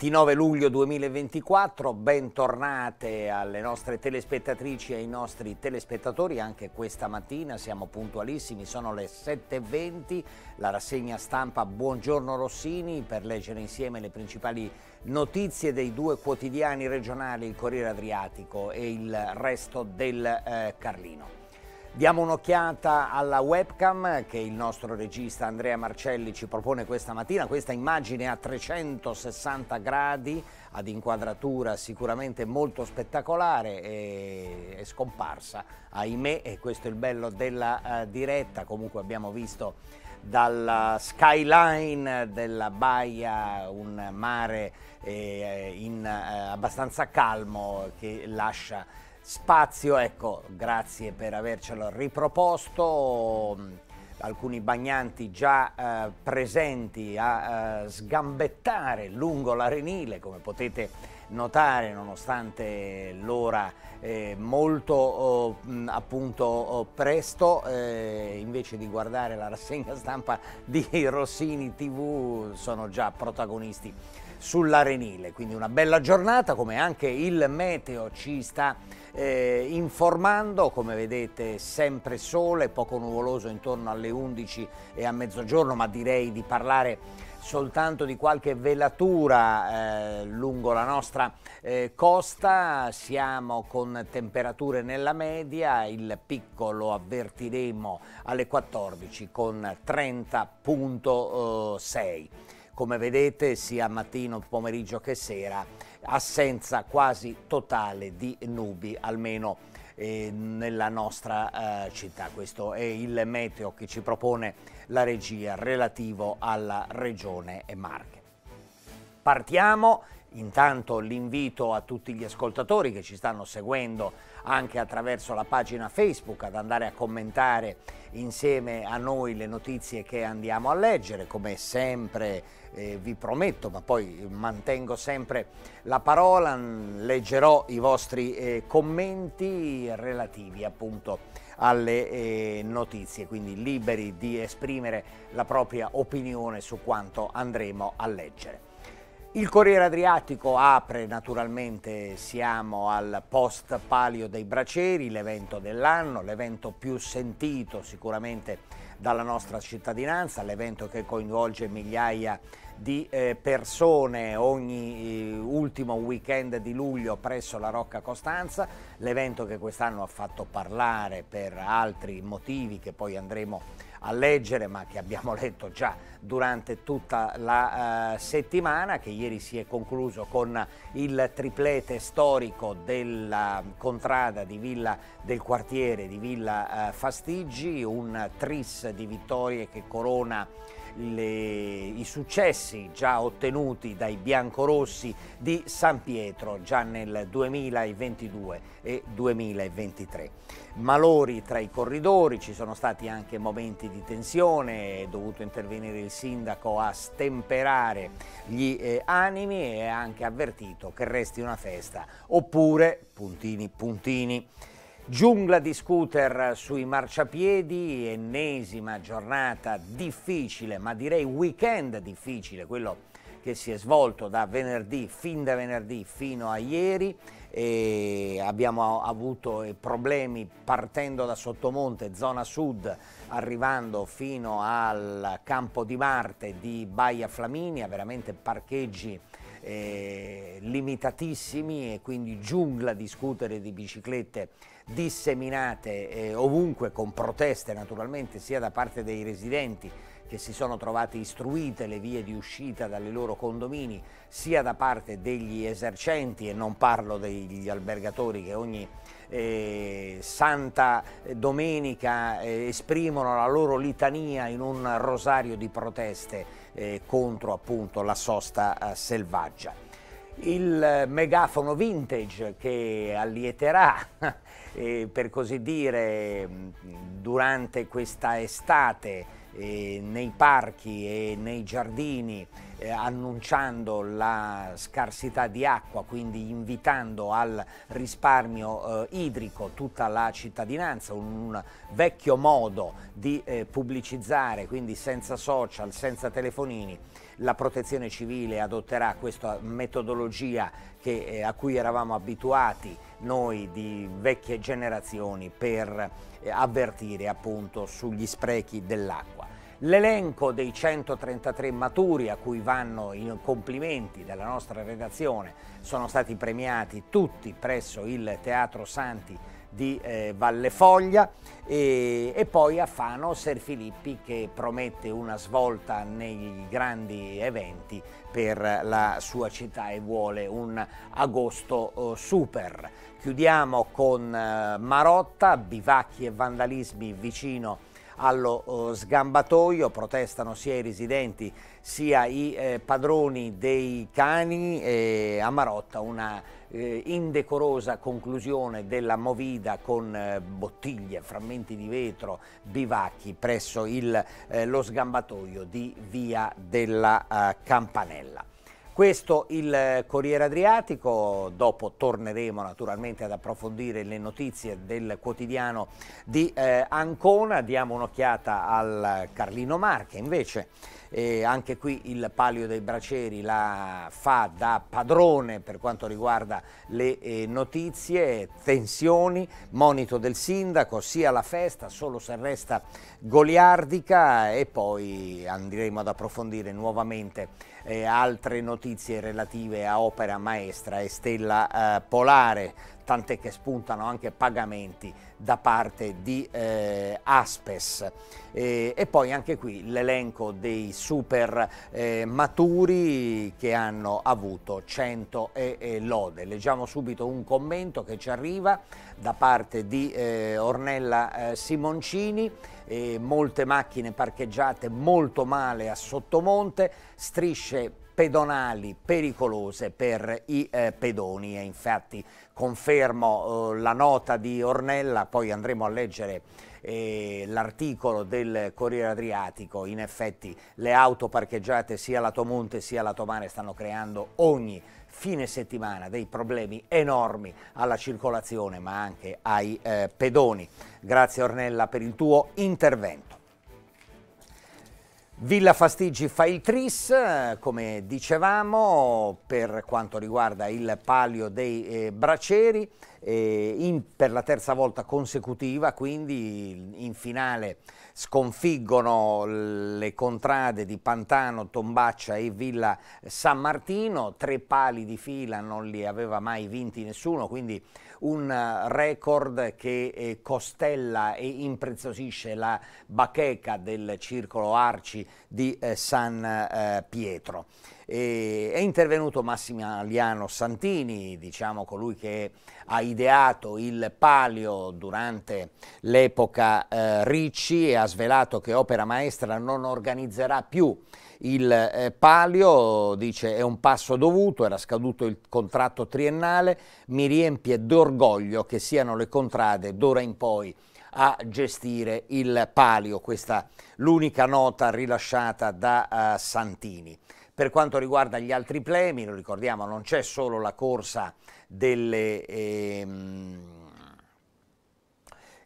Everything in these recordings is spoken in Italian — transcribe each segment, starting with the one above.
29 luglio 2024, bentornate alle nostre telespettatrici e ai nostri telespettatori, anche questa mattina siamo puntualissimi, sono le 7.20, la rassegna stampa Buongiorno Rossini per leggere insieme le principali notizie dei due quotidiani regionali, il Corriere Adriatico e il resto del eh, Carlino. Diamo un'occhiata alla webcam che il nostro regista Andrea Marcelli ci propone questa mattina, questa immagine a 360 gradi ad inquadratura sicuramente molto spettacolare e è scomparsa, ahimè, e questo è il bello della uh, diretta, comunque abbiamo visto dalla skyline della baia un mare eh, in, eh, abbastanza calmo che lascia spazio, ecco, grazie per avercelo riproposto. Alcuni bagnanti già eh, presenti a eh, sgambettare lungo l'arenile, come potete notare nonostante l'ora eh, molto oh, appunto oh, presto eh, invece di guardare la rassegna stampa di Rossini TV sono già protagonisti sull'arenile quindi una bella giornata come anche il meteo ci sta eh, informando, come vedete sempre sole, poco nuvoloso intorno alle 11 e a mezzogiorno, ma direi di parlare soltanto di qualche velatura eh, lungo la nostra eh, costa, siamo con temperature nella media, il picco lo avvertiremo alle 14 con 30.6. Eh, come vedete sia mattino, pomeriggio che sera assenza quasi totale di nubi, almeno eh, nella nostra eh, città. Questo è il meteo che ci propone la regia relativo alla regione Marche. Partiamo Intanto l'invito a tutti gli ascoltatori che ci stanno seguendo anche attraverso la pagina Facebook ad andare a commentare insieme a noi le notizie che andiamo a leggere, come sempre eh, vi prometto, ma poi mantengo sempre la parola, leggerò i vostri eh, commenti relativi appunto alle eh, notizie, quindi liberi di esprimere la propria opinione su quanto andremo a leggere. Il Corriere Adriatico apre naturalmente, siamo al post palio dei Braceri, l'evento dell'anno, l'evento più sentito sicuramente dalla nostra cittadinanza, l'evento che coinvolge migliaia di eh, persone ogni eh, ultimo weekend di luglio presso la Rocca Costanza, l'evento che quest'anno ha fatto parlare per altri motivi che poi andremo a a leggere ma che abbiamo letto già durante tutta la eh, settimana che ieri si è concluso con il triplete storico della contrada di Villa del Quartiere, di Villa eh, Fastiggi, un tris di vittorie che corona le, i successi già ottenuti dai biancorossi di San Pietro già nel 2022 e 2023. Malori tra i corridori, ci sono stati anche momenti di tensione, è dovuto intervenire il sindaco a stemperare gli eh, animi e ha anche avvertito che resti una festa oppure puntini puntini. Giungla di scooter sui marciapiedi, ennesima giornata difficile, ma direi weekend difficile, quello che si è svolto da venerdì, fin da venerdì fino a ieri. E abbiamo avuto eh, problemi partendo da Sottomonte, zona sud, arrivando fino al campo di Marte di Baia Flaminia, veramente parcheggi eh, limitatissimi e quindi giungla di scooter e di biciclette disseminate eh, ovunque con proteste naturalmente sia da parte dei residenti che si sono trovate istruite le vie di uscita dalle loro condomini sia da parte degli esercenti e non parlo degli albergatori che ogni eh, santa domenica eh, esprimono la loro litania in un rosario di proteste eh, contro appunto la sosta eh, selvaggia il megafono vintage che allieterà, eh, per così dire, mm, durante questa estate eh, nei parchi e nei giardini eh, annunciando la scarsità di acqua, quindi invitando al risparmio eh, idrico tutta la cittadinanza, un, un vecchio modo di eh, pubblicizzare, quindi senza social, senza telefonini. La protezione civile adotterà questa metodologia che, eh, a cui eravamo abituati noi di vecchie generazioni per eh, avvertire appunto sugli sprechi dell'acqua. L'elenco dei 133 maturi a cui vanno i complimenti della nostra redazione sono stati premiati tutti presso il Teatro Santi di eh, Vallefoglia e, e, poi a Fano Ser Filippi che promette una svolta nei grandi eventi per la sua città e vuole un agosto eh, super. Chiudiamo con eh, Marotta, bivacchi e vandalismi vicino a allo eh, sgambatoio, protestano sia i residenti sia i eh, padroni dei cani e a Marotta una eh, indecorosa conclusione della movida con bottiglie, frammenti di vetro, bivacchi presso il, lo sgambatoio di Via della Campanella. Questo il eh, Corriere Adriatico, dopo torneremo naturalmente ad approfondire le notizie del quotidiano di eh, Ancona, diamo un'occhiata al Carlino Marche invece. E anche qui il Palio dei Braceri la fa da padrone per quanto riguarda le eh, notizie, tensioni, monito del sindaco, sia la festa, solo se resta goliardica e poi andremo ad approfondire nuovamente e altre notizie relative a Opera Maestra e Stella eh, Polare, tant'è che spuntano anche pagamenti da parte di eh, Aspes. E, e, poi anche qui l'elenco dei super eh, maturi che hanno avuto 100 e, e, lode. Leggiamo subito un commento che ci arriva da parte di eh, Ornella eh, Simoncini e molte macchine parcheggiate molto male a sottomonte, strisce pedonali pericolose per i eh, pedoni e infatti confermo eh, la nota di Ornella, poi andremo a leggere eh, l'articolo del Corriere Adriatico, in effetti le auto parcheggiate sia lato monte sia lato mare stanno creando ogni fine settimana dei problemi enormi alla circolazione ma anche ai eh, pedoni. Grazie Ornella per il tuo intervento. Villa Fastigi fa il tris, eh, come dicevamo, per quanto riguarda il palio dei eh, bracieri, eh, in, per la terza volta consecutiva, quindi in finale sconfiggono le contrade di Pantano, Tombaccia e Villa San Martino, tre pali di fila non li aveva mai vinti nessuno, quindi un eh, record che eh, costella e impreziosisce la bacheca del circolo Arci di eh, San Pietro. E è intervenuto Massimiliano Santini, diciamo colui che ha ideato il palio durante l'epoca eh, Ricci e ha svelato che Opera Maestra non organizzerà più il eh, Palio dice è un passo dovuto, era scaduto il contratto triennale, mi riempie d'orgoglio che siano le contrade d'ora in poi a gestire il Palio, questa l'unica nota rilasciata da uh, Santini. Per quanto riguarda gli altri plemi, lo ricordiamo, non c'è solo la corsa delle, ehm,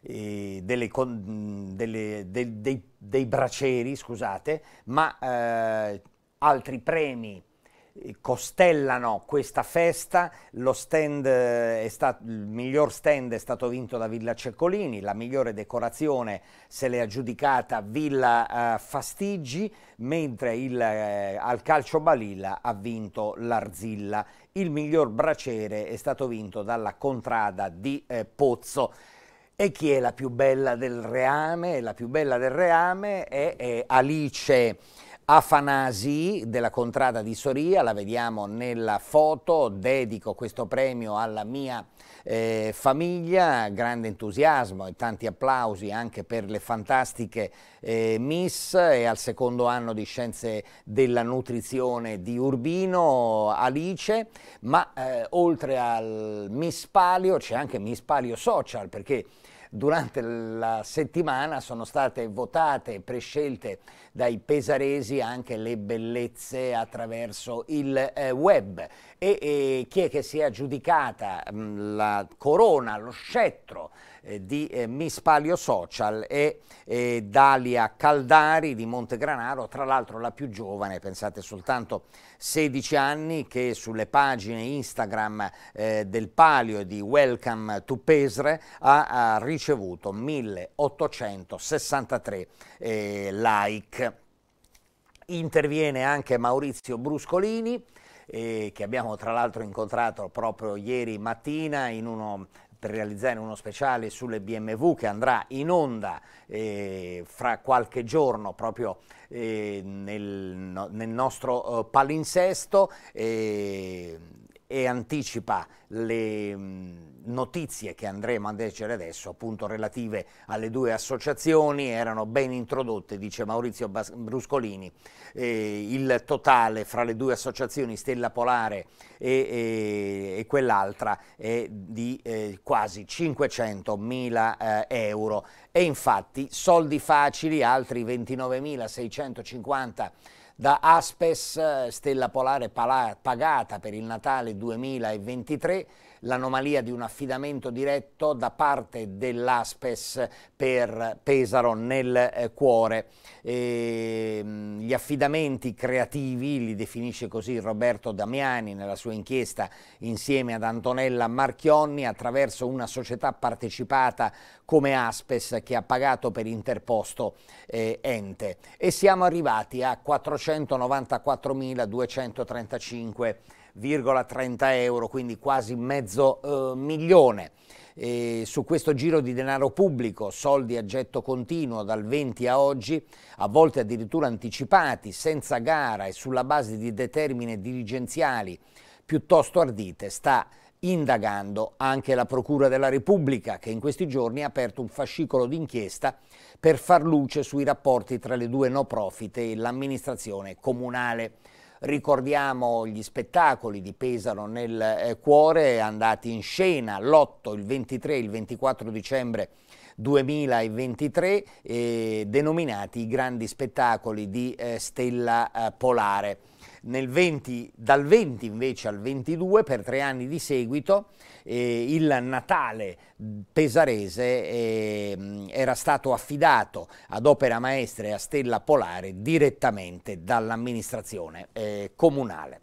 eh, delle, delle, de, dei dei bracieri, scusate, ma eh, altri premi eh, costellano questa festa, lo stand eh, è stato, il miglior stand è stato vinto da Villa Ceccolini, la migliore decorazione se l'è aggiudicata Villa eh, Fastiggi, mentre il, eh, al calcio Balilla ha vinto l'Arzilla. Il miglior braciere è stato vinto dalla Contrada di eh, Pozzo. E chi è la più bella del reame? La più bella del reame è, è Alice Afanasi della Contrada di Soria, la vediamo nella foto, dedico questo premio alla mia eh, famiglia, grande entusiasmo e tanti applausi anche per le fantastiche eh, Miss e al secondo anno di Scienze della Nutrizione di Urbino, Alice, ma eh, oltre al Miss Palio c'è anche Miss Palio Social perché durante la settimana sono state votate e prescelte dai pesaresi anche le bellezze attraverso il eh, web e, e, chi è che si è aggiudicata mh, mm, la corona, lo scettro eh, di eh, Miss Palio Social e eh, Dalia Caldari di Montegranaro, tra l'altro la più giovane, pensate soltanto 16 anni, che sulle pagine Instagram eh, del Palio di Welcome to Pesre ha, ha ricevuto 1863 eh, like. Interviene anche Maurizio Bruscolini, eh, che abbiamo tra l'altro incontrato proprio ieri mattina in uno per realizzare uno speciale sulle BMW che andrà in onda eh, fra qualche giorno proprio eh, nel, no, nel, nostro eh, palinsesto. Eh, e anticipa le mm, notizie che andremo a leggere adesso, appunto relative alle due associazioni, erano ben introdotte, dice Maurizio Bas Bruscolini, eh, il totale fra le due associazioni Stella Polare e, e, e quell'altra è di eh, quasi 500 mila eh, euro e infatti soldi facili, altri 29.650 euro da Aspes, stella polare pagata per il Natale 2023, l'anomalia di un affidamento diretto da parte dell'Aspes per Pesaro nel eh, cuore. E, ehm, gli affidamenti creativi li definisce così Roberto Damiani nella sua inchiesta insieme ad Antonella Marchionni attraverso una società partecipata come Aspes che ha pagato per interposto eh, ente e siamo arrivati a 494.235,30 euro, quindi quasi mezzo eh, milione. E su questo giro di denaro pubblico, soldi a getto continuo dal 20 a oggi, a volte addirittura anticipati, senza gara e sulla base di determine dirigenziali piuttosto ardite, sta indagando anche la Procura della Repubblica che in questi giorni ha aperto un fascicolo d'inchiesta per far luce sui rapporti tra le due no profit e l'amministrazione comunale. Ricordiamo gli spettacoli di Pesaro nel eh, cuore andati in scena l'8, il 23 e il 24 dicembre 2023 eh, denominati i grandi spettacoli di eh, Stella eh, Polare. 20, dal 20 invece al 22 per tre anni di seguito eh, il Natale pesarese eh, era stato affidato ad Opera Maestra e a Stella Polare direttamente dall'amministrazione eh, comunale.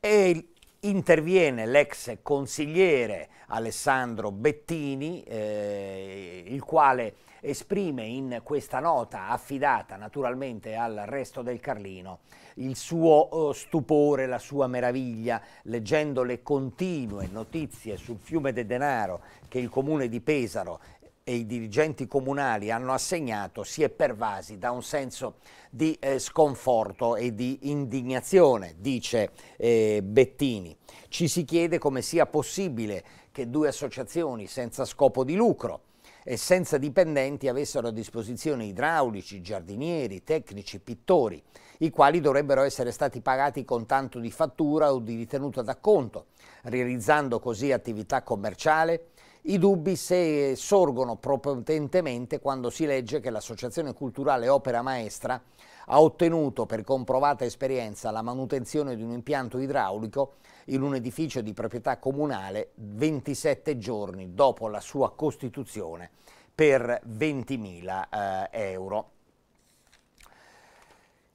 E interviene l'ex consigliere Alessandro Bettini, eh, il quale esprime in questa nota affidata naturalmente al resto del Carlino il suo eh, stupore, la sua meraviglia leggendo le continue notizie sul fiume del denaro che il comune di Pesaro e i dirigenti comunali hanno assegnato si è pervasi da un senso di eh, sconforto e di indignazione, dice eh, Bettini. Ci si chiede come sia possibile che due associazioni senza scopo di lucro, e senza dipendenti avessero a disposizione idraulici, giardinieri, tecnici, pittori, i quali dovrebbero essere stati pagati con tanto di fattura o di ritenuta d'acconto, realizzando così attività commerciale? I dubbi se sorgono prepotentemente quando si legge che l'Associazione Culturale Opera Maestra ha ottenuto per comprovata esperienza la manutenzione di un impianto idraulico in un edificio di proprietà comunale 27 giorni dopo la sua costituzione per 20.000 eh, euro.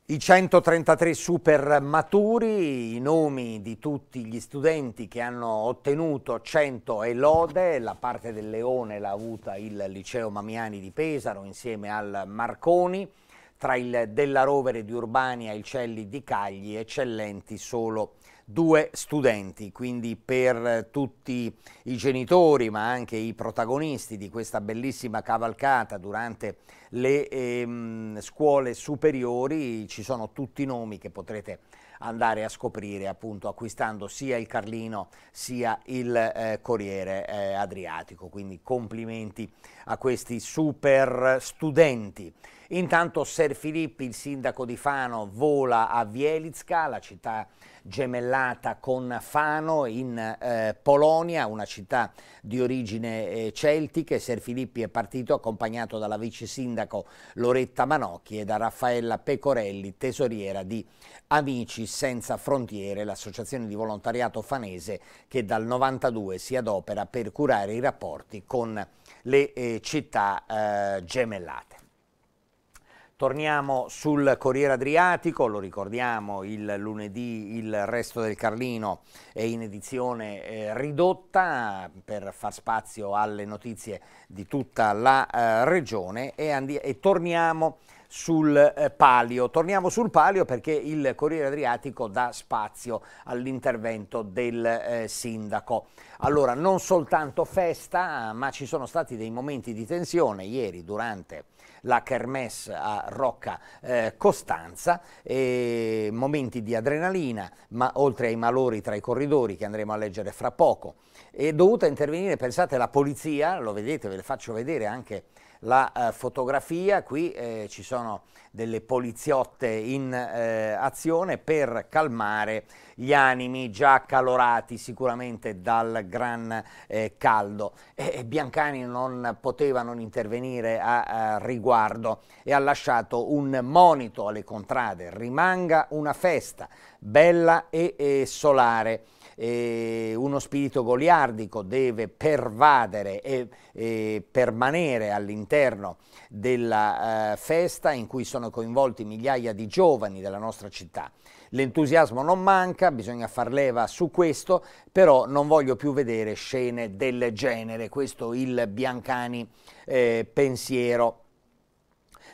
I 133 super maturi, i nomi di tutti gli studenti che hanno ottenuto 100 e lode, la parte del leone l'ha avuta il liceo Mamiani di Pesaro insieme al Marconi, tra il Della Rovere di Urbania e il Celli di Cagli eccellenti solo due studenti, quindi per tutti i genitori ma anche i protagonisti di questa bellissima cavalcata durante le ehm, scuole superiori ci sono tutti i nomi che potrete andare a scoprire appunto acquistando sia il Carlino sia il eh, Corriere eh, Adriatico, quindi complimenti a questi super studenti. Intanto Ser Filippi, il sindaco di Fano, vola a Wielicka, la città gemellata con Fano in eh, Polonia, una città di origine eh, celtica. Ser Filippi è partito accompagnato dalla vice sindaco Loretta Manocchi e da Raffaella Pecorelli, tesoriera di Amici Senza Frontiere, l'associazione di volontariato fanese che dal 92 si adopera per curare i rapporti con le eh, città eh, gemellate. Torniamo sul Corriere Adriatico, lo ricordiamo, il lunedì il resto del Carlino è in edizione eh, ridotta per far spazio alle notizie di tutta la eh, regione e, e, torniamo sul eh, palio. Torniamo sul palio perché il Corriere Adriatico dà spazio all'intervento del eh, sindaco. Allora, non soltanto festa, ma ci sono stati dei momenti di tensione ieri durante la Kermesse a Rocca eh, Costanza, eh, momenti di adrenalina, ma oltre ai malori tra i corridori che andremo a leggere fra poco. È dovuta intervenire, pensate, la polizia, lo vedete, ve le faccio vedere anche la eh, fotografia, qui eh, ci sono delle poliziotte in eh, azione per calmare gli animi già calorati sicuramente dal gran eh, caldo. E, Biancani non poteva non intervenire a, a riguardo e ha lasciato un monito alle contrade, rimanga una festa bella e, e solare eh, uno spirito goliardico deve pervadere e, e permanere all'interno della eh, festa in cui sono coinvolti migliaia di giovani della nostra città. L'entusiasmo non manca, bisogna far leva su questo, però non voglio più vedere scene del genere, questo il Biancani eh, pensiero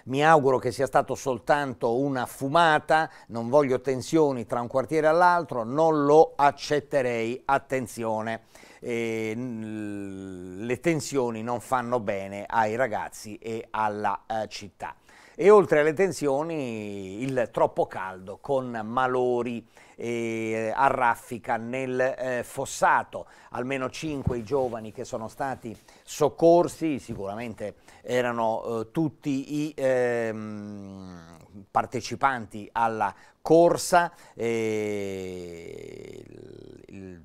mi auguro che sia stato soltanto una fumata, non voglio tensioni tra un quartiere all'altro, non lo accetterei, attenzione. Eh, le tensioni non fanno bene ai ragazzi e alla eh, città. E oltre alle tensioni il troppo caldo con malori eh, a Raffica nel eh, fossato. Almeno cinque i giovani che sono stati soccorsi, sicuramente erano eh, tutti i ehm, partecipanti alla corsa, eh,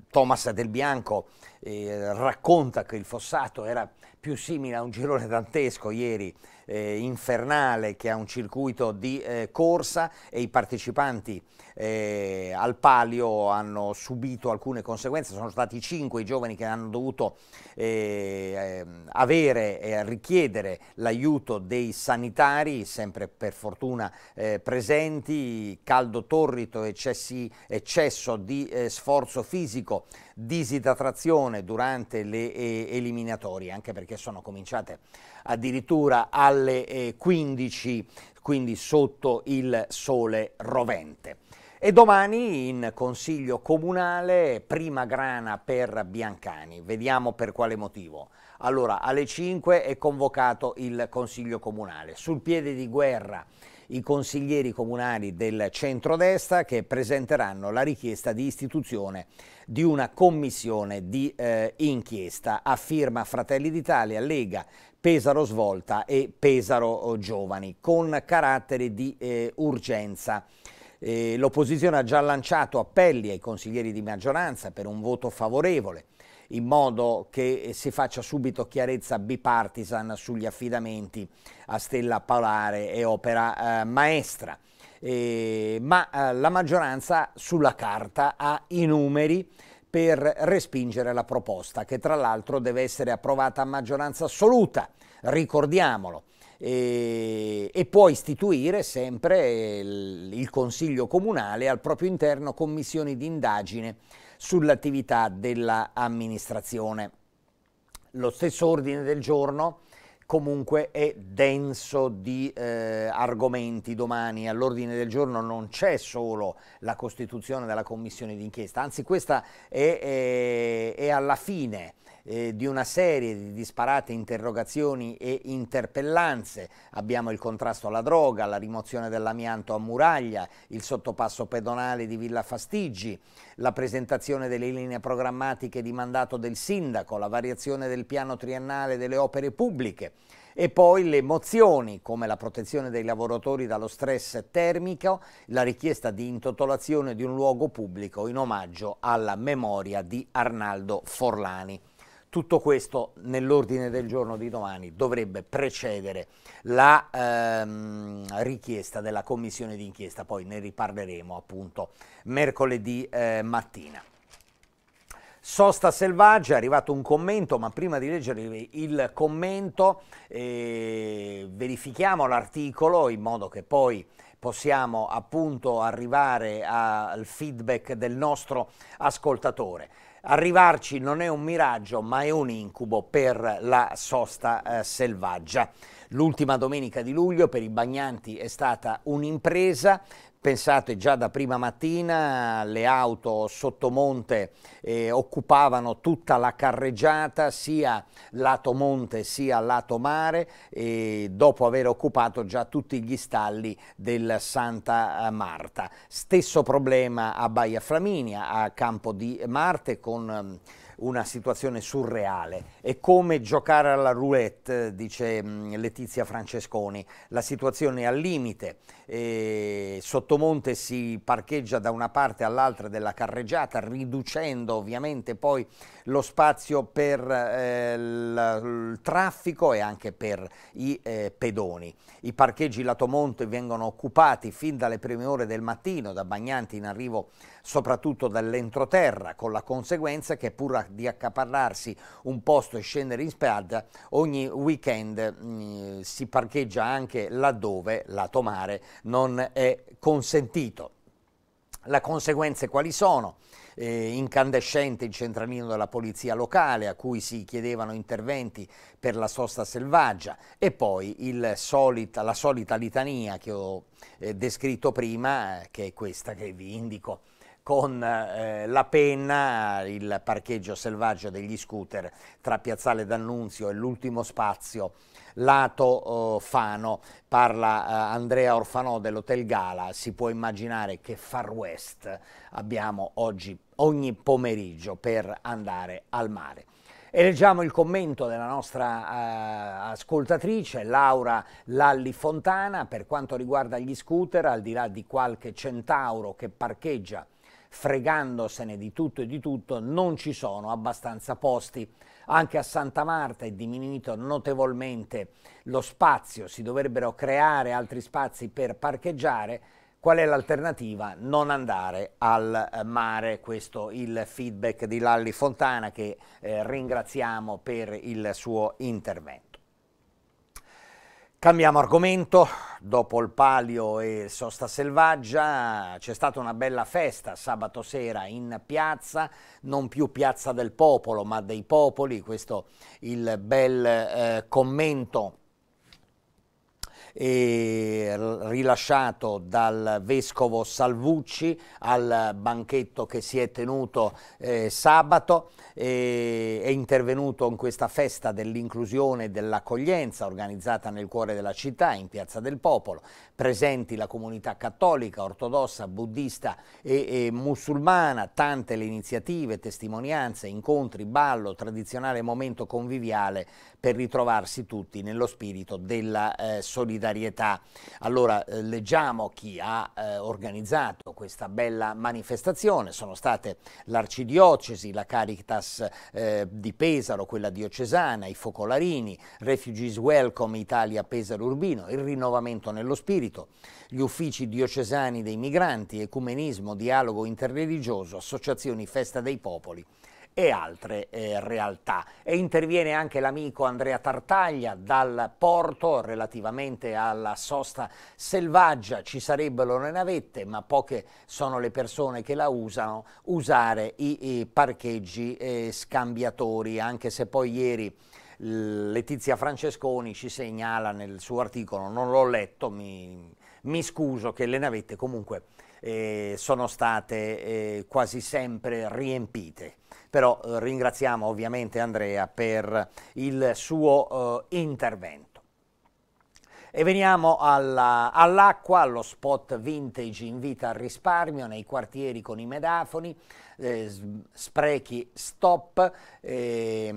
Thomas Del Bianco eh, racconta che il fossato era più simile a un girone dantesco ieri eh, infernale che a un circuito di eh, corsa e i partecipanti eh, al palio hanno subito alcune conseguenze, sono stati cinque i giovani che hanno dovuto eh, ehm, avere e richiedere l'aiuto dei sanitari, sempre per fortuna eh, presenti, caldo torrito, eccessi, eccesso di eh, sforzo fisico, disidratazione durante le eh, eliminatorie, anche perché sono cominciate addirittura alle 15, eh, quindi sotto il sole rovente. E domani in consiglio comunale prima grana per Biancani, vediamo per quale motivo. Allora, alle 5 è convocato il consiglio comunale. Sul piede di guerra i consiglieri comunali del centrodestra che presenteranno la richiesta di istituzione di una commissione di eh, inchiesta a firma Fratelli d'Italia, Lega, Pesaro Svolta e Pesaro oh, Giovani con carattere di eh, urgenza eh, l'opposizione ha già lanciato appelli ai consiglieri di maggioranza per un voto favorevole in modo che eh, si faccia subito chiarezza bipartisan sugli affidamenti a Stella Polare e Opera eh, Maestra. Eh, ma eh, la maggioranza sulla carta ha i numeri per respingere la proposta, che tra l'altro deve essere approvata a maggioranza assoluta, ricordiamolo e, e può istituire sempre il, il Consiglio Comunale al proprio interno commissioni di indagine sull'attività dell'amministrazione. Lo stesso ordine del giorno comunque è denso di eh, argomenti domani. All'ordine del giorno non c'è solo la costituzione della commissione d'inchiesta, anzi questa è, è, è alla fine eh, di una serie di disparate interrogazioni e interpellanze. Abbiamo il contrasto alla droga, la rimozione dell'amianto a Muraglia, il sottopasso pedonale di Villa Fastigi, la presentazione delle linee programmatiche di mandato del sindaco, la variazione del piano triennale delle opere pubbliche e poi le mozioni come la protezione dei lavoratori dallo stress termico, la richiesta di intotolazione di un luogo pubblico in omaggio alla memoria di Arnaldo Forlani. Tutto questo nell'ordine del giorno di domani dovrebbe precedere la ehm, richiesta della commissione d'inchiesta, poi ne riparleremo appunto mercoledì eh, mattina. Sosta selvaggia, è arrivato un commento, ma prima di leggere il commento eh, verifichiamo l'articolo in modo che poi possiamo appunto arrivare al feedback del nostro ascoltatore. Arrivarci non è un miraggio ma è un incubo per la sosta eh, selvaggia. L'ultima domenica di luglio per i bagnanti è stata un'impresa Pensate già da prima mattina le auto sottomonte eh, occupavano tutta la carreggiata sia lato monte sia lato mare eh, dopo aver occupato già tutti gli stalli del Santa eh, Marta. Stesso problema a Baia Flaminia, a Campo di Marte con... Eh, una situazione surreale. È come giocare alla roulette, dice mm, Letizia Francesconi. La situazione è al limite. E Sottomonte si parcheggia da una parte all'altra della carreggiata, riducendo ovviamente poi lo spazio per eh, il traffico e anche per i eh, pedoni. I parcheggi Latomonte vengono occupati fin dalle prime ore del mattino da bagnanti in arrivo soprattutto dall'entroterra, con la conseguenza che pur di accaparrarsi un posto e scendere in spiaggia, ogni weekend mh, mm, si parcheggia anche laddove, lato mare, non è consentito. Le conseguenze quali sono? Eh, incandescente il centralino della polizia locale a cui si chiedevano interventi per la sosta selvaggia e poi solita, la solita litania che ho eh, descritto prima, eh, che è questa che vi indico con eh, la penna il parcheggio selvaggio degli scooter tra Piazzale D'Annunzio e l'ultimo spazio lato eh, Fano parla eh, Andrea Orfanò dell'Hotel Gala si può immaginare che far west abbiamo oggi ogni pomeriggio per andare al mare e leggiamo il commento della nostra eh, ascoltatrice Laura Lalli Fontana per quanto riguarda gli scooter al di là di qualche centauro che parcheggia fregandosene di tutto e di tutto, non ci sono abbastanza posti. Anche a Santa Marta è diminuito notevolmente lo spazio, si dovrebbero creare altri spazi per parcheggiare. Qual è l'alternativa? Non andare al eh, mare, questo il feedback di Lalli Fontana che eh, ringraziamo per il suo intervento. Cambiamo argomento, dopo il palio e sosta selvaggia c'è stata una bella festa sabato sera in piazza, non più piazza del popolo ma dei popoli, questo il bel eh, commento rilasciato dal vescovo Salvucci al banchetto che si è tenuto eh, sabato, eh, è intervenuto in questa festa dell'inclusione e dell'accoglienza organizzata nel cuore della città, in Piazza del Popolo, presenti la comunità cattolica, ortodossa, buddista e, e musulmana, tante le iniziative, testimonianze, incontri, ballo, tradizionale momento conviviale per ritrovarsi tutti nello spirito della eh, solidarietà solidarietà. Allora eh, leggiamo chi ha eh, organizzato questa bella manifestazione, sono state l'arcidiocesi, la Caritas eh, di Pesaro, quella diocesana, i Focolarini, Refugees Welcome Italia Pesaro Urbino, il rinnovamento nello spirito, gli uffici diocesani dei migranti, ecumenismo, dialogo interreligioso, associazioni Festa dei Popoli e altre eh, realtà. E interviene anche l'amico Andrea Tartaglia dal porto relativamente alla sosta selvaggia. Ci sarebbero le navette, ma poche sono le persone che la usano, usare i, i parcheggi eh, scambiatori, anche se poi ieri... Letizia Francesconi ci segnala nel suo articolo, non l'ho letto, mi, mi scuso che le navette comunque eh, sono state eh, quasi sempre riempite però eh, ringraziamo ovviamente Andrea per il suo eh, intervento. E veniamo all'acqua, all allo spot vintage in vita al risparmio nei quartieri con i medafoni, eh, sprechi stop, eh,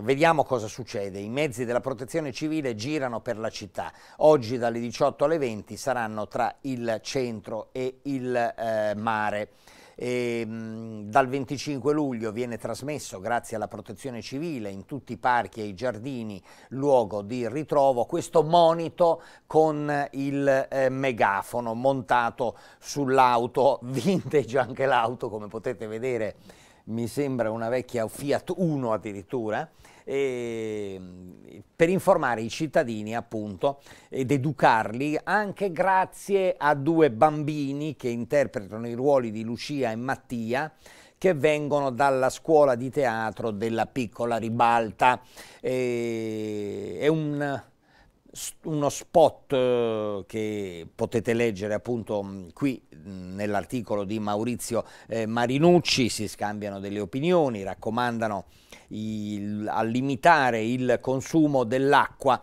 vediamo cosa succede. I mezzi della protezione civile girano per la città, oggi dalle 18 alle 20 saranno tra il centro e il eh, mare. E, ehm, dal 25 luglio viene trasmesso, grazie alla protezione civile, in tutti i parchi e i giardini, luogo di ritrovo, questo monito con il eh, megafono montato sull'auto, vintage anche l'auto come potete vedere, mi sembra una vecchia Fiat 1 addirittura, eh, per informare i cittadini appunto ed educarli anche grazie a due bambini che interpretano i ruoli di Lucia e Mattia che vengono dalla scuola di teatro della piccola ribalta. Eh, è un, uno spot eh, che potete leggere appunto mm, qui mm, nell'articolo di Maurizio eh, Marinucci, si scambiano delle opinioni, raccomandano il, a limitare il consumo dell'acqua.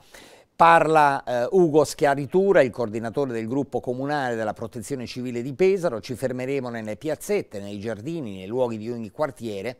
Parla eh, Ugo Schiaritura, il coordinatore del gruppo comunale della protezione civile di Pesaro, ci fermeremo nelle piazzette, nei giardini, nei luoghi di ogni quartiere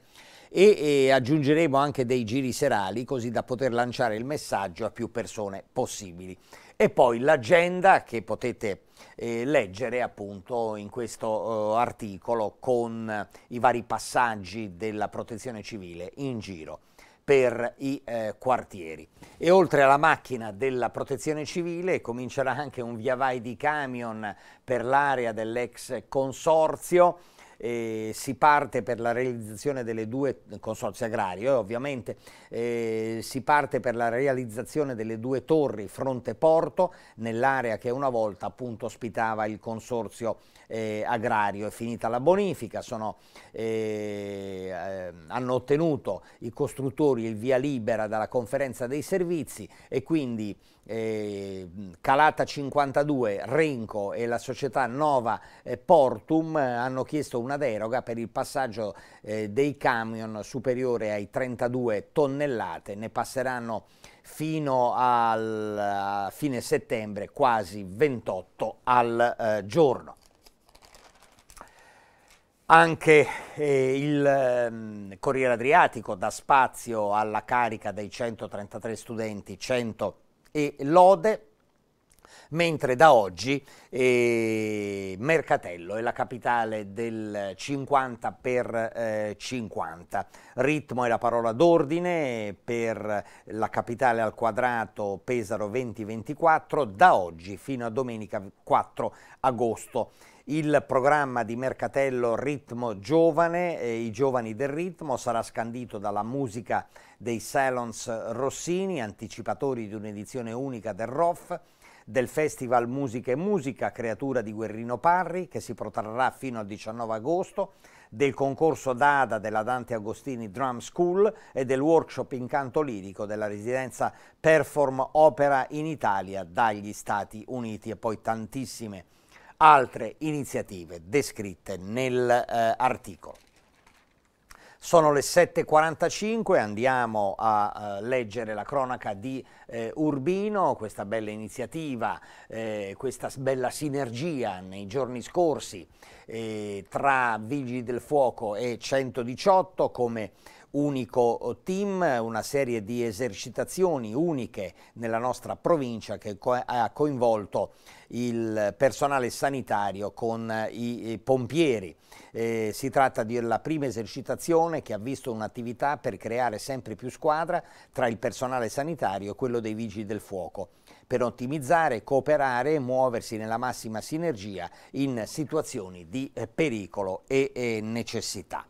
e, e aggiungeremo anche dei giri serali così da poter lanciare il messaggio a più persone possibili. E poi l'agenda che potete eh, leggere appunto in questo eh, articolo con eh, i vari passaggi della protezione civile in giro per i eh, quartieri. E oltre alla macchina della protezione civile comincerà anche un via vai di camion per l'area dell'ex consorzio eh, si parte per la realizzazione delle due consorzio agrario, eh, ovviamente eh, si parte per la realizzazione delle due torri fronte porto nell'area che una volta appunto ospitava il consorzio eh, agrario. È finita la bonifica, sono, eh, eh, hanno ottenuto i costruttori il via libera dalla conferenza dei servizi e quindi Ehm, Calata 52, Renco e la società Nova eh, Portum eh, hanno chiesto una deroga per il passaggio eh, dei camion superiore ai 32 tonnellate, ne passeranno fino al fine settembre quasi 28 al giorno. Anche eh, il eh, Corriere Adriatico dà spazio alla carica dei 133 studenti, 100 e lode mentre da oggi eh, Mercatello è la capitale del 50 per eh, 50. Ritmo è la parola d'ordine per la capitale al quadrato Pesaro 2024 da oggi fino a domenica 4 agosto il programma di Mercatello Ritmo Giovane, eh, i giovani del ritmo, sarà scandito dalla musica dei Salons Rossini, anticipatori di un'edizione unica del ROF, del Festival Musica e Musica, creatura di Guerrino Parri, che si protrarrà fino al 19 agosto, del concorso DADA della Dante Agostini Drum School e del workshop in canto lirico della residenza Perform Opera in Italia dagli Stati Uniti e poi tantissime altre iniziative descritte nell'articolo. Eh, sono le 7.45, andiamo a uh, leggere la cronaca di eh, Urbino, questa bella iniziativa, eh, questa bella sinergia nei giorni scorsi eh, tra Vigili del Fuoco e 118 come unico eh, team, una serie di esercitazioni uniche nella nostra provincia che co ha coinvolto il personale sanitario con eh, i, i pompieri. Eh, si tratta della prima esercitazione che ha visto un'attività per creare sempre più squadra tra il personale sanitario e quello dei vigili del fuoco per ottimizzare, cooperare e muoversi nella massima sinergia in situazioni di eh, pericolo e necessità.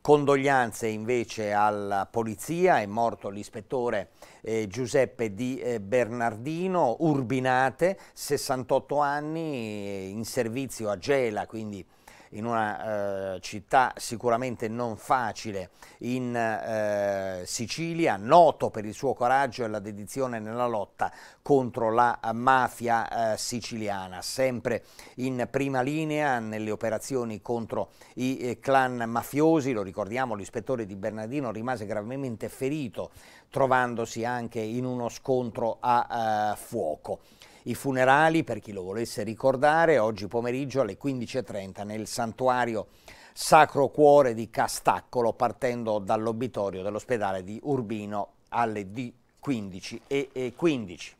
Condoglianze invece alla polizia, è morto l'ispettore eh, Giuseppe Di eh, Bernardino, Urbinate, 68 anni, eh, in servizio a Gela, quindi in una eh, città sicuramente non facile in eh, Sicilia, noto per il suo coraggio e la dedizione nella lotta contro la mafia eh, siciliana, sempre in prima linea nelle operazioni contro i eh, clan mafiosi, lo ricordiamo l'ispettore di Bernardino rimase gravemente ferito trovandosi anche in uno scontro a eh, fuoco. I funerali, per chi lo volesse ricordare, oggi pomeriggio alle 15.30 nel santuario Sacro Cuore di Castaccolo, partendo dall'obitorio dell'ospedale di Urbino alle 15.15.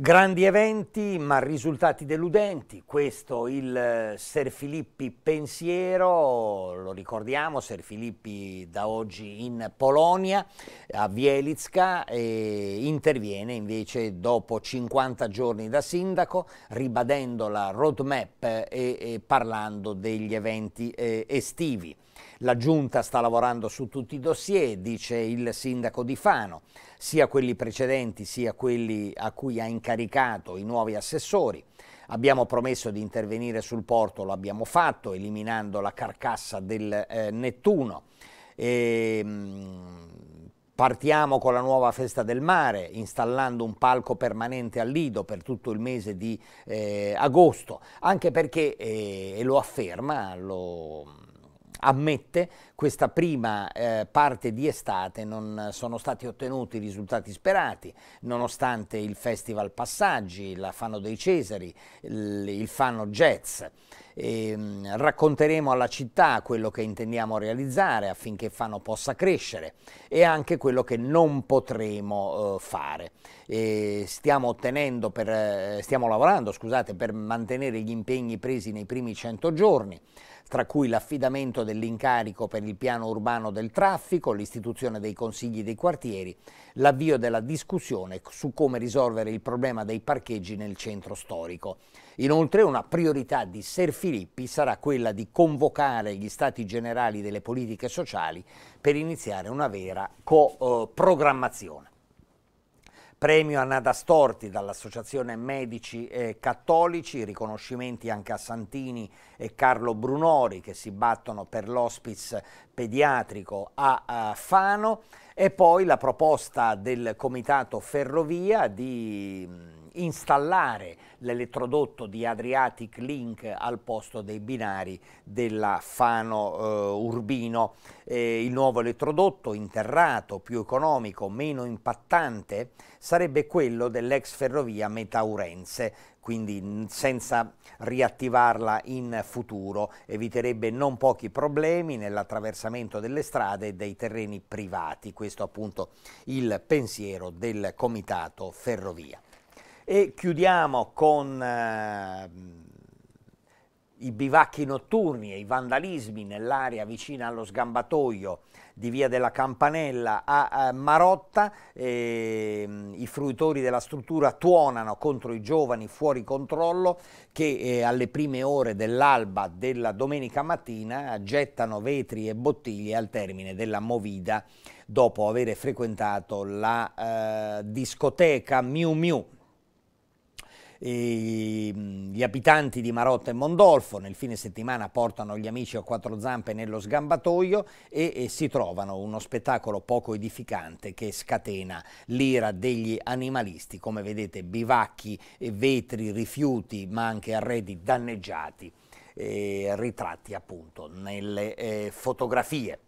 Grandi eventi ma risultati deludenti, questo il eh, Ser Filippi pensiero, lo ricordiamo, Ser Filippi da oggi in Polonia, a Wieliczka, interviene invece dopo 50 giorni da sindaco, ribadendo la roadmap eh, e, e parlando degli eventi eh, estivi. La giunta sta lavorando su tutti i dossier, dice il sindaco di Fano, sia quelli precedenti sia quelli a cui ha incaricato i nuovi assessori. Abbiamo promesso di intervenire sul porto, lo abbiamo fatto, eliminando la carcassa del eh, Nettuno. E, ehm, Partiamo con la nuova festa del mare, installando un palco permanente a Lido per tutto il mese di eh, agosto, anche perché, eh, e lo afferma, lo ammette questa prima eh, parte di estate non sono stati ottenuti i risultati sperati, nonostante il Festival Passaggi, la fanno dei Cesari, il, il Fano Jazz ehm, racconteremo alla città quello che intendiamo realizzare affinché Fano possa crescere e anche quello che non potremo eh, fare. E stiamo, per, eh, stiamo lavorando scusate, per mantenere gli impegni presi nei primi 100 giorni tra cui l'affidamento dell'incarico per il piano urbano del traffico, l'istituzione dei consigli dei quartieri, l'avvio della discussione su come risolvere il problema dei parcheggi nel centro storico. Inoltre una priorità di Ser Filippi sarà quella di convocare gli stati generali delle politiche sociali per iniziare una vera coprogrammazione. premio a Nada Storti dall'Associazione Medici Cattolici, riconoscimenti anche a Santini e Carlo Brunori che si battono per l'ospice pediatrico a Fano e poi la proposta del Comitato Ferrovia di installare l'elettrodotto di Adriatic Link al posto dei binari della Fano eh, Urbino. Eh, il nuovo elettrodotto interrato, più economico, meno impattante, sarebbe quello dell'ex ferrovia Metaurense, quindi senza riattivarla in futuro eviterebbe non pochi problemi nell'attraversamento delle strade e dei terreni privati. Questo appunto il pensiero del Comitato Ferrovia. E chiudiamo con eh, i bivacchi notturni e i vandalismi nell'area vicina allo sgambatoio di Via della Campanella a, Marotta, eh, i fruitori della struttura tuonano contro i giovani fuori controllo che eh, alle prime ore dell'alba della domenica mattina gettano vetri e bottiglie al termine della movida dopo aver frequentato la eh, discoteca Miu Miu. Mm, gli abitanti di Marotta e Mondolfo nel fine settimana portano gli amici a quattro zampe nello sgambatoio e, e si trovano uno spettacolo poco edificante che scatena l'ira degli animalisti, come vedete bivacchi, vetri, rifiuti ma anche arredi danneggiati eh, ritratti appunto nelle eh, fotografie.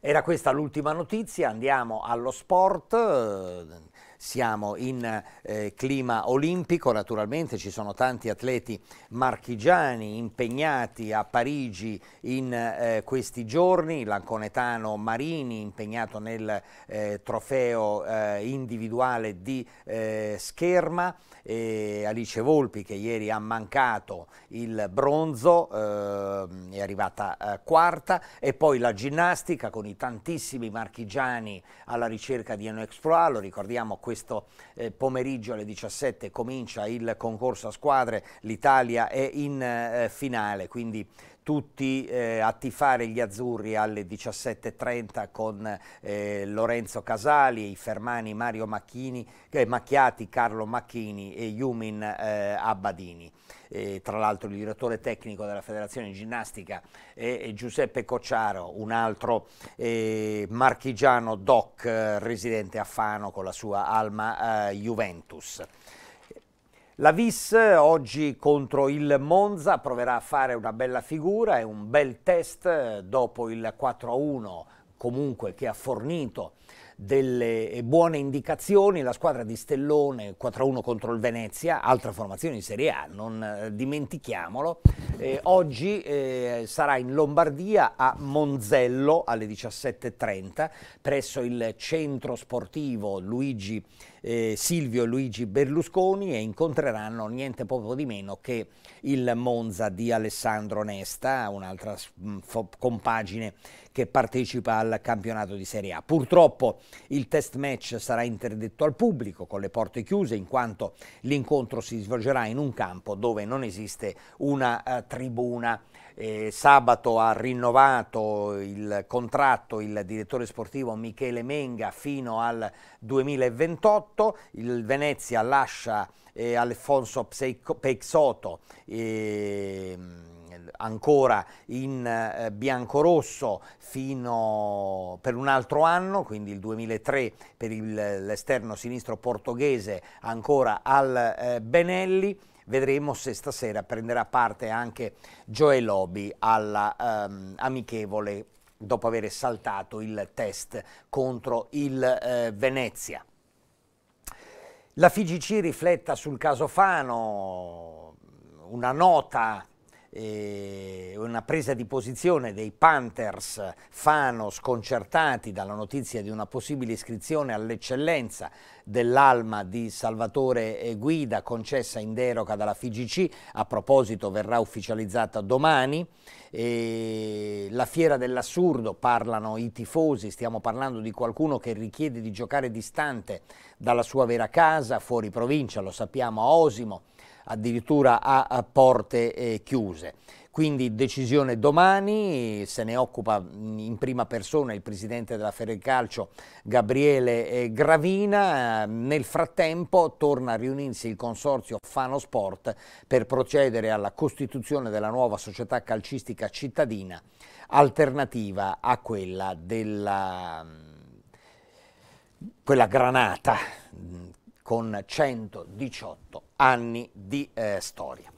Era questa l'ultima notizia, andiamo allo sport. Eh, siamo in eh, clima olimpico, naturalmente ci sono tanti atleti marchigiani impegnati a Parigi in eh, questi giorni, l'anconetano Marini impegnato nel eh, trofeo eh, individuale di eh, scherma, e Alice Volpi che ieri ha mancato il bronzo, ehm, è arrivata eh, quarta e poi la ginnastica con i tantissimi marchigiani alla ricerca di un exploit, lo ricordiamo questo eh, pomeriggio alle 17 comincia il concorso a squadre, l'Italia è in eh, finale, quindi tutti eh, a tifare gli azzurri alle 17.30 con eh, Lorenzo Casali, i Fermani Mario Macchini, eh, Macchiati, Carlo Macchini e Yumin eh, Abbadini. tra l'altro il direttore tecnico della Federazione Ginnastica è, Giuseppe Cocciaro, un altro eh, marchigiano doc eh, residente a Fano con la sua Alma Juventus. La Vis oggi contro il Monza proverà a fare una bella figura, è un bel test eh, dopo il 4-1 comunque che ha fornito delle eh, buone indicazioni, la squadra di Stellone 4-1 contro il Venezia, altra formazione in Serie A, non eh, dimentichiamolo, eh, oggi eh, sarà in Lombardia a Monzello alle 17.30 presso il centro sportivo Luigi eh, Silvio e Luigi Berlusconi e incontreranno niente poco di meno che il Monza di Alessandro Nesta, un'altra mm, compagine che partecipa al campionato di Serie A. Purtroppo il test match sarà interdetto al pubblico con le porte chiuse in quanto l'incontro si svolgerà in un campo dove non esiste una eh, tribuna eh, sabato ha rinnovato il contratto il direttore sportivo Michele Menga fino al 2028, il Venezia lascia eh, Alfonso Peixoto eh, ancora in eh, biancorosso fino per un altro anno, quindi il 2003 per l'esterno sinistro portoghese ancora al eh, Benelli Vedremo se stasera prenderà parte anche Joe Lobby alla ehm, amichevole dopo aver saltato il test contro il eh, Venezia. La FIGC rifletta sul caso Fano, una nota eh, una presa di posizione dei Panthers Fano sconcertati dalla notizia di una possibile iscrizione all'eccellenza dell'alma di Salvatore eh, Guida concessa in deroga dalla FIGC, a proposito verrà ufficializzata domani, e la fiera dell'assurdo parlano i tifosi, stiamo parlando di qualcuno che richiede di giocare distante dalla sua vera casa, fuori provincia, lo sappiamo a Osimo, addirittura a, porte eh, chiuse. Quindi decisione domani, se ne occupa in prima persona il presidente della Federcalcio Gabriele eh, Gravina, nel frattempo torna a riunirsi il consorzio Fano Sport per procedere alla costituzione della nuova società calcistica cittadina alternativa a quella della quella granata con 118 anni di eh, storia.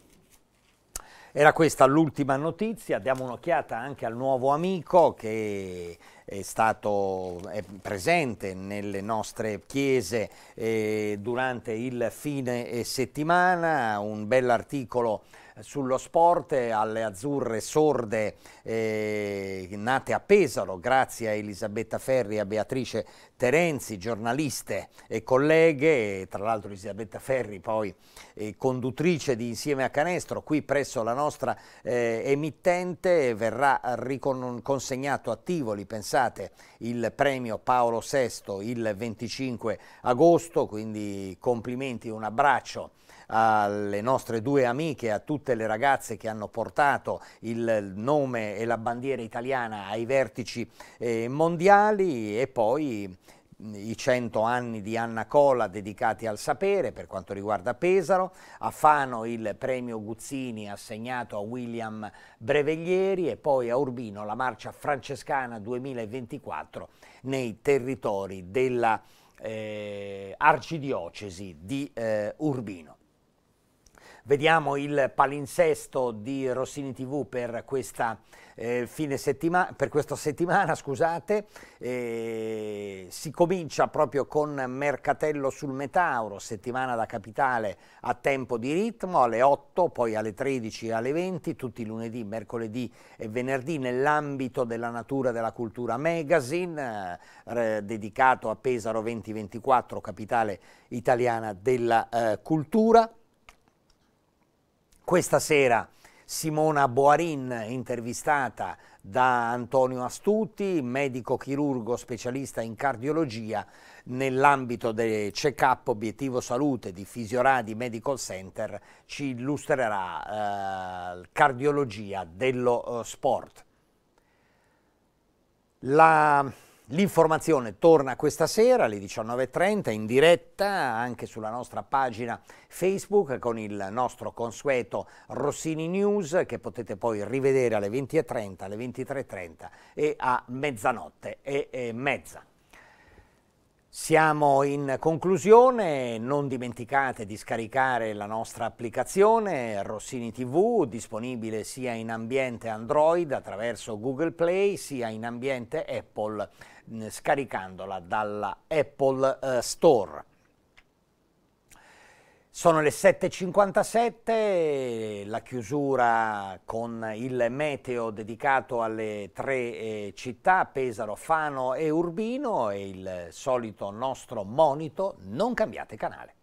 Era questa l'ultima notizia, diamo un'occhiata anche al nuovo amico che è stato è presente nelle nostre chiese eh, durante il fine eh, settimana, un bel articolo sullo sport alle azzurre sorde eh, nate a Pesaro grazie a Elisabetta Ferri e a Beatrice Terenzi, giornaliste e colleghe, e tra l'altro Elisabetta Ferri poi eh, conduttrice di Insieme a Canestro qui presso la nostra eh, emittente, verrà consegnato a Tivoli, pensate, il premio Paolo VI il 25 agosto, quindi complimenti, un abbraccio alle nostre due amiche, a tutte le ragazze che hanno portato il nome e la bandiera italiana ai vertici eh, mondiali e poi i 100 anni di Anna Cola dedicati al sapere per quanto riguarda Pesaro, a Fano il premio Guzzini assegnato a William Breveglieri e poi a Urbino la marcia francescana 2024 nei territori della eh, arcidiocesi di eh, Urbino. Vediamo il palinsesto di Rossini TV per questa eh, fine settimana, per questa settimana scusate, eh, si comincia proprio con Mercatello sul Metauro, settimana da capitale a tempo di ritmo, alle 8, poi alle 13 e alle 20, tutti lunedì, mercoledì e venerdì nell'ambito della natura della cultura magazine, eh, dedicato a Pesaro 2024, capitale italiana della eh, cultura. Questa sera Simona Boarin, intervistata da Antonio Astuti, medico chirurgo specialista in cardiologia nell'ambito del check-up obiettivo salute di Fisioradi Medical Center, ci illustrerà eh, cardiologia dello eh, sport. La L'informazione torna questa sera alle 19.30 in diretta anche sulla nostra pagina Facebook con il nostro consueto Rossini News che potete poi rivedere alle 20.30, alle 23.30 e a mezzanotte e, e mezza. Siamo in conclusione, non dimenticate di scaricare la nostra applicazione Rossini TV, disponibile sia in ambiente Android attraverso Google Play, sia in ambiente Apple scaricandola dalla Apple eh, Store. Sono le 7.57, la chiusura con il meteo dedicato alle tre eh, città, Pesaro, Fano e Urbino e il solito nostro monito, non cambiate canale.